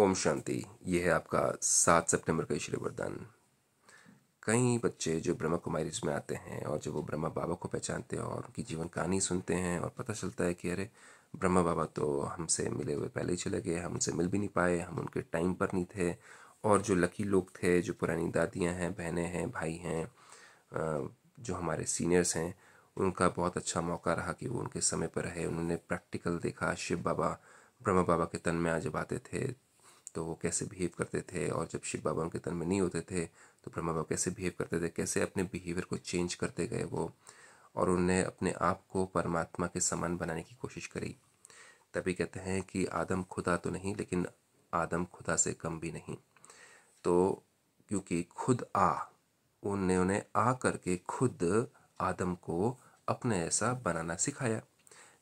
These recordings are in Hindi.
ओम शांति ये है आपका सात सितंबर का ईश्वरी वरदान कई बच्चे जो ब्रह्मा कुमारी में आते हैं और जब वो ब्रह्मा बाबा को पहचानते हैं और उनकी जीवन कहानी सुनते हैं और पता चलता है कि अरे ब्रह्मा बाबा तो हमसे मिले हुए पहले ही चले गए हम उनसे मिल भी नहीं पाए हम उनके टाइम पर नहीं थे और जो लकी लोग थे जो पुरानी दादियाँ हैं बहनें हैं भाई हैं जो हमारे सीनियर्स हैं उनका बहुत अच्छा मौका रहा कि वो उनके समय पर रहे उन्होंने प्रैक्टिकल देखा शिव बाबा ब्रह्मा बाबा के तन में आ जब आते थे तो वो कैसे बिहेव करते थे और जब शिव बाबा उनके तन में नहीं होते थे तो ब्रह्मा बाबा कैसे बिहेव करते थे कैसे अपने बिहेवियर को चेंज करते गए वो और उनने अपने आप को परमात्मा के समान बनाने की कोशिश करी तभी कहते हैं कि आदम खुदा तो नहीं लेकिन आदम खुदा से कम भी नहीं तो क्योंकि खुद आ उनने उन्हें आ करके खुद आदम को अपने ऐसा बनाना सिखाया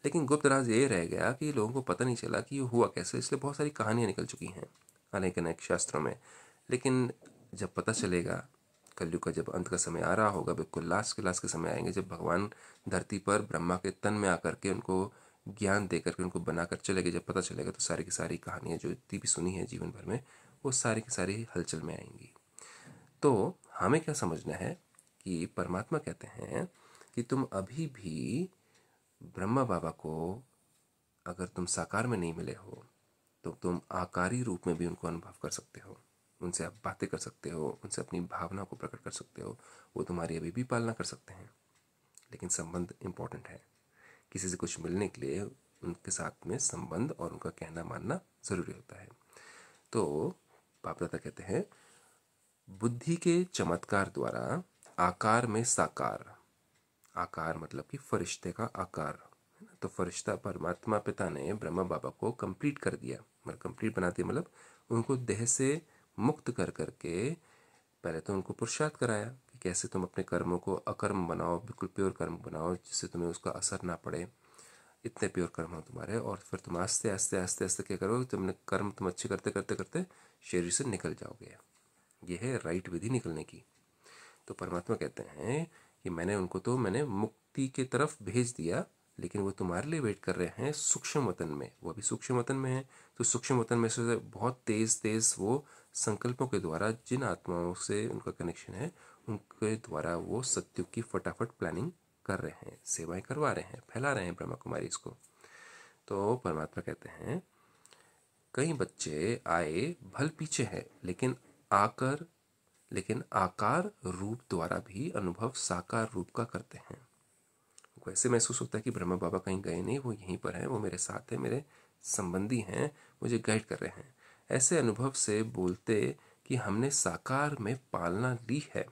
लेकिन गुप्त राज ये रह गया कि लोगों को पता नहीं चला कि ये हुआ कैसे इसलिए बहुत सारी कहानियाँ निकल चुकी हैं अनेक अनेक शास्त्रों में लेकिन जब पता चलेगा कलयुग का जब अंत का समय आ रहा होगा बिल्कुल लास्ट क्लास के समय आएंगे जब भगवान धरती पर ब्रह्मा के तन में आकर के उनको ज्ञान दे करके उनको बना कर चले गए जब पता चलेगा तो सारी की सारी कहानियाँ जो इतनी भी सुनी है जीवन भर में वो सारी की सारी हलचल में आएंगी तो हमें क्या समझना है कि परमात्मा कहते हैं कि तुम अभी भी ब्रह्मा बाबा को अगर तुम साकार में नहीं मिले हो तो तुम आकारी रूप में भी उनको अनुभव कर सकते हो उनसे आप बातें कर सकते हो उनसे अपनी भावना को प्रकट कर सकते हो वो तुम्हारी अभी भी पालना कर सकते हैं लेकिन संबंध इम्पॉर्टेंट है किसी से कुछ मिलने के लिए उनके साथ में संबंध और उनका कहना मानना ज़रूरी होता है तो बाप दादा कहते हैं बुद्धि के चमत्कार द्वारा आकार में साकार आकार मतलब कि फरिश्ते का आकार तो फरिश्ता परमात्मा पिता ने ब्रह्मा बाबा को कंप्लीट कर दिया मतलब कंप्लीट बना दिया मतलब उनको देह से मुक्त कर करके पहले तो उनको पुरुषार्थ कराया कि कैसे तुम अपने कर्मों को अकर्म बनाओ बिल्कुल प्योर कर्म बनाओ जिससे तुम्हें उसका असर ना पड़े इतने प्योर कर्म हो तुम्हारे और फिर तुम आस्ते आस्ते आस्ते आस्ते क्या करो तुमने कर्म तुम अच्छे करते करते करते शरीर से निकल जाओगे यह है राइट विधि निकलने की तो परमात्मा कहते हैं कि मैंने उनको तो मैंने मुक्ति के तरफ भेज दिया लेकिन वो तुम्हारे लिए वेट कर रहे हैं सूक्ष्म वतन में वो अभी सूक्ष्म वतन में है तो सूक्ष्म वतन में से बहुत तेज़ तेज़ वो संकल्पों के द्वारा जिन आत्माओं से उनका कनेक्शन है उनके द्वारा वो सत्यु की फटाफट प्लानिंग कर रहे हैं सेवाएं करवा रहे हैं फैला रहे हैं ब्रह्मा कुमारी इसको तो परमात्मा कहते हैं कई बच्चे आए भल पीछे हैं लेकिन आकर लेकिन आकार रूप द्वारा भी अनुभव साकार रूप का करते हैं उनको ऐसे महसूस होता है कि ब्रह्मा बाबा कहीं गए नहीं वो यहीं पर हैं वो मेरे साथ हैं मेरे संबंधी हैं मुझे गाइड कर रहे हैं ऐसे अनुभव से बोलते कि हमने साकार में पालना ली है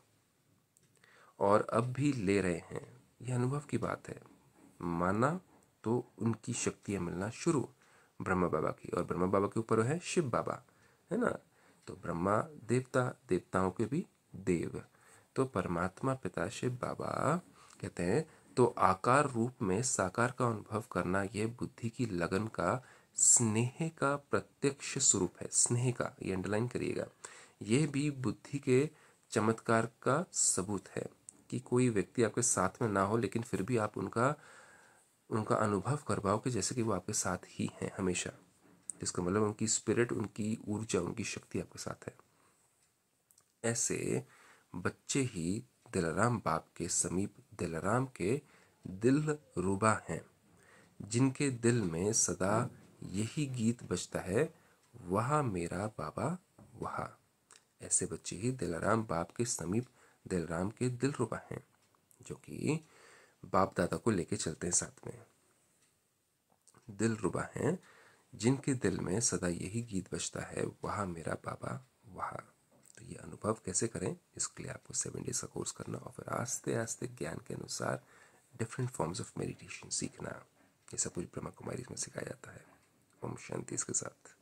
और अब भी ले रहे हैं यह अनुभव की बात है माना तो उनकी शक्तियाँ मिलना शुरू ब्रह्मा बाबा की और ब्रह्मा बाबा के ऊपर है शिव बाबा है ना तो ब्रह्मा देवता देवताओं के भी देव तो परमात्मा पिता शिव बाबा कहते हैं तो आकार रूप में साकार का अनुभव करना यह बुद्धि की लगन का स्नेह का प्रत्यक्ष स्वरूप है स्नेह का ये अंडरलाइन करिएगा यह भी बुद्धि के चमत्कार का सबूत है कि कोई व्यक्ति आपके साथ में ना हो लेकिन फिर भी आप उनका उनका अनुभव कर कि जैसे कि वो आपके साथ ही हैं हमेशा जिसका मतलब उनकी स्पिरिट उनकी ऊर्जा उनकी शक्ति आपके साथ है ऐसे बच्चे ही दिलाराम बाप के समीप दिलाराम के दिल रूबा हैं जिनके दिल में सदा यही गीत बजता है वह मेरा बाबा वह ऐसे बच्चे ही दिलाराम बाप के समीप दिलाराम के दिल रूबा हैं जो कि बाप दादा को लेके चलते हैं साथ में दिल रूबा हैं जिनके दिल में सदा यही गीत बजता है वहाँ मेरा बाबा वहाँ तो ये अनुभव कैसे करें इसके लिए आपको सेवन डेज का कोर्स करना और फिर आस्ते आस्ते ज्ञान के अनुसार डिफरेंट फॉर्म्स ऑफ मेडिटेशन सीखना ये सब कुछ ब्रह्मा कुमारी में सिखाया जाता है ओम शांति इसके साथ